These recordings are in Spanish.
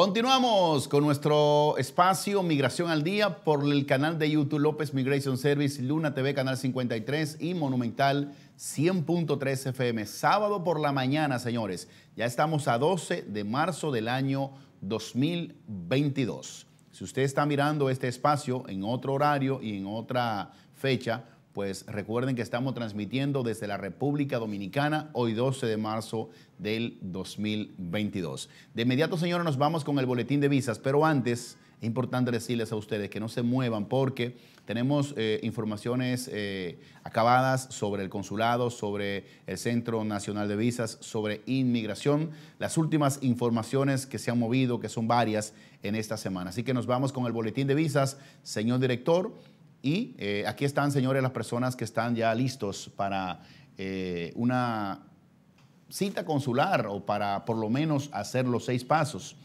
Continuamos con nuestro espacio Migración al Día por el canal de YouTube López Migration Service, Luna TV, Canal 53 y Monumental 100.3 FM. Sábado por la mañana, señores. Ya estamos a 12 de marzo del año 2022. Si usted está mirando este espacio en otro horario y en otra fecha, pues recuerden que estamos transmitiendo desde la República Dominicana hoy 12 de marzo del 2022. De inmediato, señores, nos vamos con el boletín de visas, pero antes es importante decirles a ustedes que no se muevan porque tenemos eh, informaciones eh, acabadas sobre el consulado, sobre el Centro Nacional de Visas, sobre inmigración, las últimas informaciones que se han movido, que son varias en esta semana. Así que nos vamos con el boletín de visas, señor director. Y eh, aquí están, señores, las personas que están ya listos para eh, una cita consular o para por lo menos hacer los seis pasos.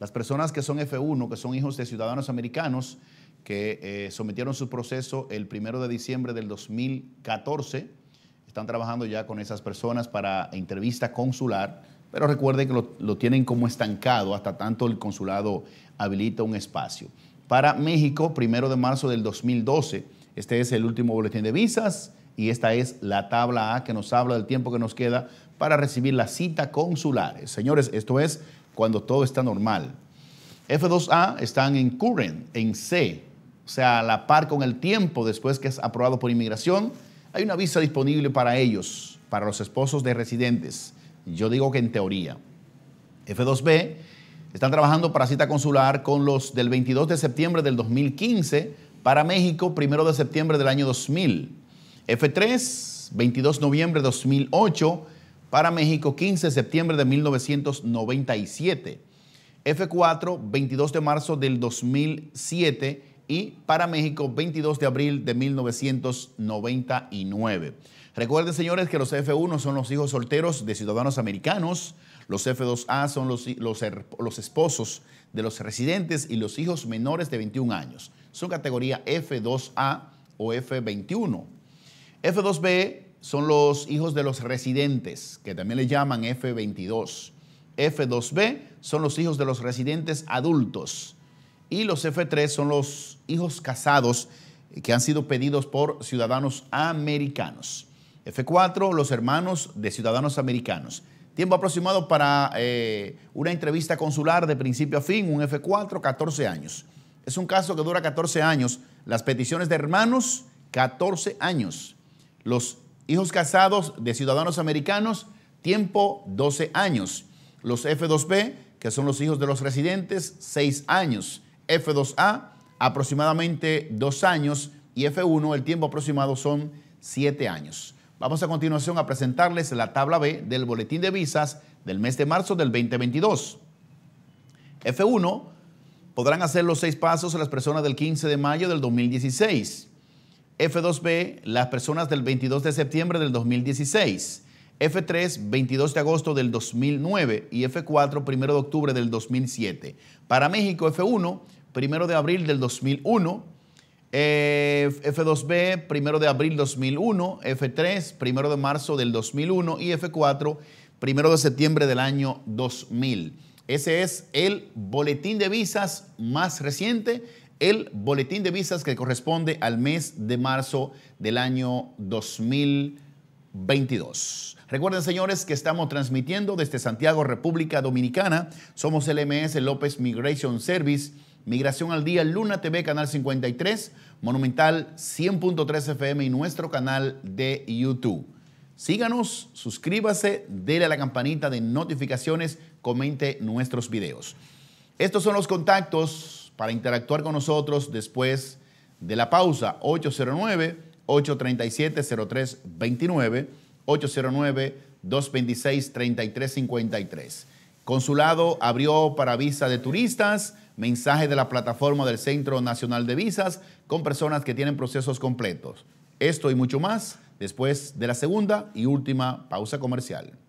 Las personas que son F1, que son hijos de ciudadanos americanos, que eh, sometieron su proceso el primero de diciembre del 2014, están trabajando ya con esas personas para entrevista consular, pero recuerden que lo, lo tienen como estancado hasta tanto el consulado habilita un espacio para México, primero de marzo del 2012. Este es el último boletín de visas y esta es la tabla A que nos habla del tiempo que nos queda para recibir la cita consular. Señores, esto es cuando todo está normal. F2A están en current, en C, o sea, a la par con el tiempo después que es aprobado por inmigración, hay una visa disponible para ellos, para los esposos de residentes. Yo digo que en teoría. F2B están trabajando para cita consular con los del 22 de septiembre del 2015 para México, 1 de septiembre del año 2000. F3, 22 de noviembre de 2008 para México, 15 de septiembre de 1997. F4, 22 de marzo del 2007 y para México 22 de abril de 1999. Recuerden, señores, que los F1 son los hijos solteros de ciudadanos americanos, los F2A son los, los, esposos de los residentes y los hijos menores de 21 años. Son categoría F2A o F21. F2B son los hijos de los residentes, que también le llaman F22. F2B son los hijos de los residentes adultos y los F3 son los hijos casados que han sido pedidos por ciudadanos americanos. F4, los hermanos de ciudadanos americanos. Tiempo aproximado para eh, una entrevista consular de principio a fin, un F4, 14 años. Es un caso que dura 14 años. Las peticiones de hermanos, 14 años. Los hijos casados de ciudadanos americanos, tiempo 12 años. Los F2B, que son los hijos de los residentes, 6 años. F2A aproximadamente dos años y F1 el tiempo aproximado son siete años. Vamos a continuación a presentarles la tabla B del boletín de visas del mes de marzo del 2022. F1 podrán hacer los seis pasos las personas del 15 de mayo del 2016. F2B las personas del 22 de septiembre del 2016. F3, 22 de agosto del 2009 y F4, 1 de octubre del 2007. Para México, F1, 1 de abril del 2001, F2B, 1 de abril 2001, F3, 1 de marzo del 2001 y F4, 1 de septiembre del año 2000. Ese es el boletín de visas más reciente, el boletín de visas que corresponde al mes de marzo del año 2000. 22. Recuerden, señores, que estamos transmitiendo desde Santiago, República Dominicana. Somos LMS López Migration Service. Migración al Día, Luna TV, Canal 53, Monumental 100.3 FM y nuestro canal de YouTube. Síganos, suscríbase, dele a la campanita de notificaciones, comente nuestros videos. Estos son los contactos para interactuar con nosotros después de la pausa. 809 837-0329, 809-226-3353. Consulado abrió para visa de turistas, mensaje de la plataforma del Centro Nacional de Visas con personas que tienen procesos completos. Esto y mucho más después de la segunda y última pausa comercial.